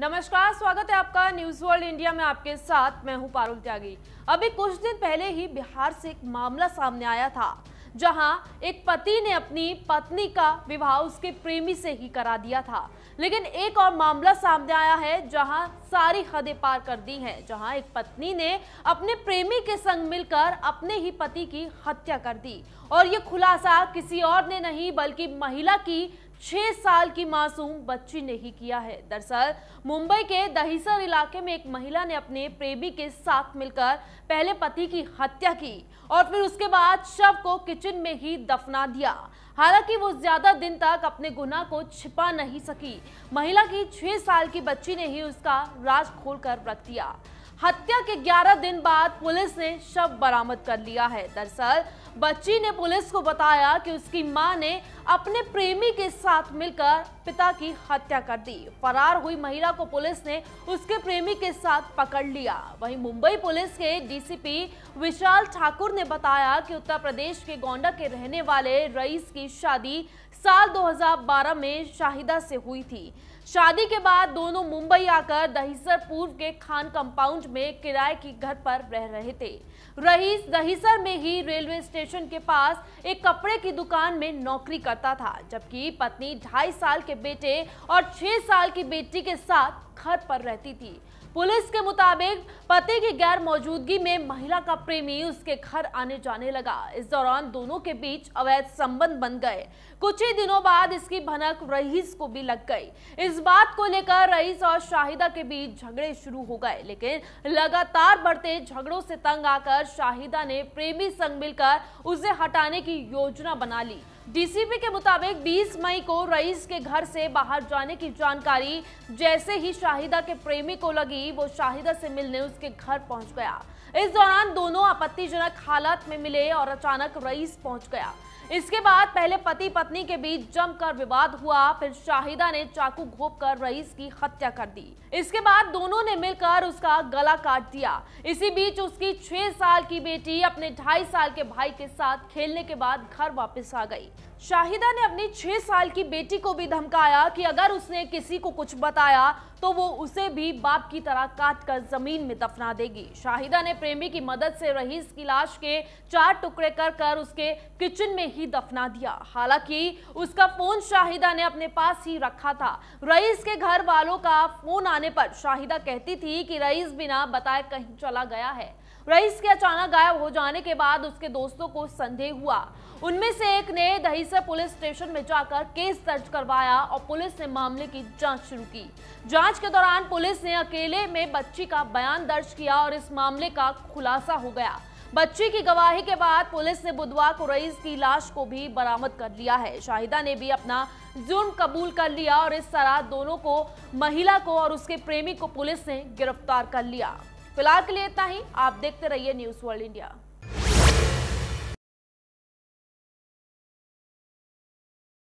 नमस्कार स्वागत है आपका न्यूज वर्ल्ड इंडिया में आपके साथ मैं हूं पारुल त्यागी अभी कुछ दिन पहले ही बिहार से एक मामला सामने आया था जहां एक पति ने अपनी पत्नी का विवाह उसके प्रेमी से ही करा दिया था लेकिन एक और मामला सामने आया है जहां सारी हदें पार कर दी हैं जहां एक पत्नी ने अपने प्रेमी के संग मिलकर अपने ही पति की हत्या कर दी और ये खुलासा किसी और ने नहीं बल्कि महिला की छह साल की मासूम बच्ची ने ही किया है दरअसल मुंबई के दहीसर इलाके में एक महिला ने अपने प्रेमी के साथ मिलकर पहले पति की हत्या की और फिर उसके बाद शव को किचन में ही दफना दिया हालांकि वो ज्यादा दिन तक अपने गुना को छिपा नहीं सकी महिला की छह साल की बच्ची ने ही उसका राज खोलकर रख दिया हत्या के 11 दिन बाद पुलिस ने शव बरामद कर लिया है दरअसल बच्ची ने पुलिस को बताया कि उसकी मां ने अपने प्रेमी के साथ मिलकर पिता की हत्या कर दी फरार हुई महिला को पुलिस ने उसके प्रेमी के साथ पकड़ लिया वहीं मुंबई पुलिस के डीसीपी विशाल ठाकुर ने बताया कि उत्तर प्रदेश के गोंडा के रहने वाले रईस की शादी साल 2012 में शाहिदा से हुई थी शादी के बाद दोनों मुंबई आकर दहिसर पूर्व के खान कंपाउंड में किराए की घर पर रह रहे थे रईस दहिसर में ही रेलवे स्टेशन के पास एक कपड़े की दुकान में नौकरी करता था जबकि पत्नी ढाई साल के बेटे और छह साल की बेटी के साथ घर पर रहती थी पुलिस के मुताबिक पति की गैर मौजूदगी में महिला का प्रेमी उसके घर आने जाने लगा इस दौरान दोनों के बीच अवैध संबंध बन गए कुछ ही दिनों बाद इसकी भनक रईस को भी लग गई इस बात को लेकर रईस और शाहिदा के बीच झगड़े शुरू हो गए लेकिन लगातार बढ़ते झगड़ों से तंग आकर शाहिदा ने प्रेमी संग मिलकर उसे हटाने की योजना बना ली डीसीपी के मुताबिक 20 मई को रईस के घर से बाहर जाने की जानकारी जैसे ही शाहिदा के प्रेमी को लगी वो शाहिदा से मिलने उसके घर पहुंच गया इस दौरान दोनों आपत्तिजनक हालत में मिले और अचानक रईस पहुंच गया इसके बाद पहले पति पत्नी के बीच जमकर विवाद हुआ फिर शाहिदा ने चाकू घोप कर रईस की हत्या कर दी इसके बाद दोनों ने मिलकर उसका गला काट दिया इसी बीच उसकी छह साल की बेटी अपने ढाई साल के भाई के साथ खेलने के बाद घर वापस आ गई शाहिदा ने अपनी छह साल की बेटी को भी धमकाया कि अगर उसने किसी को कुछ बताया तो वो उसे भी बाप की तरह काट कर जमीन में दफना देगी शाहिदा ने प्रेमी की मदद से रहीस की लाश के चार टुकड़े कर कर उसके किचन में ही दफना दिया हालांकि उसका फोन शाहिदा ने अपने पास ही रखा था रईस के घर वालों का फोन आने पर शाहिदा कहती थी कि रईस बिना बताए कहीं चला गया है रईस के अचानक गायब हो जाने के बाद उसके दोस्तों को संदेह हुआ उनमें से एक ने दहीसर पुलिस स्टेशन में जाकर केस दर्ज करवाया और पुलिस ने मामले की जांच शुरू की जांच के दौरान पुलिस ने अकेले में बच्ची का बयान दर्ज किया और इस मामले का खुलासा हो गया बच्ची की गवाही के बाद पुलिस ने बुधवार को रईस की लाश को भी बरामद कर लिया है शाहिदा ने भी अपना जुर्म कबूल कर लिया और इस तरह दोनों को महिला को और उसके प्रेमी को पुलिस ने गिरफ्तार कर लिया फिलहाल के लिए इतना ही आप देखते रहिए न्यूज वर्ल्ड इंडिया